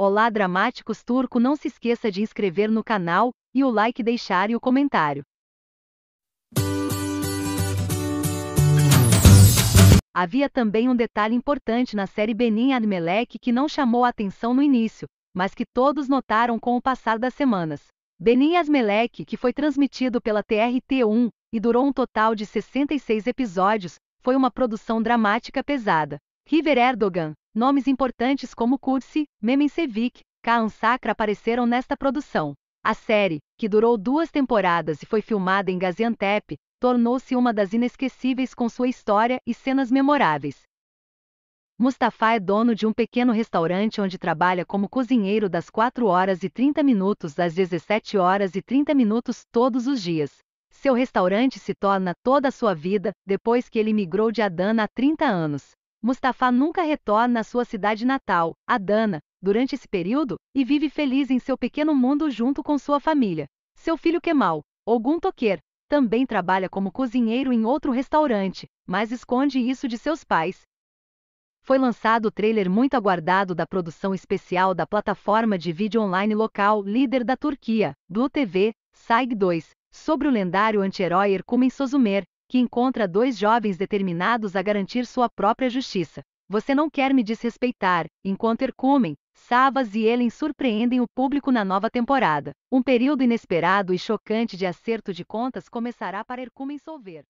Olá Dramáticos Turco não se esqueça de inscrever no canal, e o like deixar e o comentário. Havia também um detalhe importante na série Benin Admelec que não chamou a atenção no início, mas que todos notaram com o passar das semanas. Benin Asmelec, que foi transmitido pela TRT1 e durou um total de 66 episódios, foi uma produção dramática pesada. River Erdogan, nomes importantes como Kursi, Memensevic, Kaan Sakra apareceram nesta produção. A série, que durou duas temporadas e foi filmada em Gaziantep, tornou-se uma das inesquecíveis com sua história e cenas memoráveis. Mustafa é dono de um pequeno restaurante onde trabalha como cozinheiro das 4 horas e 30 minutos às 17 horas e 30 minutos todos os dias. Seu restaurante se torna toda a sua vida, depois que ele migrou de Adana há 30 anos. Mustafa nunca retorna à sua cidade natal, Adana, durante esse período, e vive feliz em seu pequeno mundo junto com sua família. Seu filho Kemal, Ogun Toker, também trabalha como cozinheiro em outro restaurante, mas esconde isso de seus pais. Foi lançado o trailer muito aguardado da produção especial da plataforma de vídeo online local líder da Turquia, Blue TV, SAIG 2, sobre o lendário anti-herói Erkumen Sozumer, que encontra dois jovens determinados a garantir sua própria justiça. Você não quer me desrespeitar, enquanto Hercumen, Savas e Ellen surpreendem o público na nova temporada. Um período inesperado e chocante de acerto de contas começará para Hercumen solver.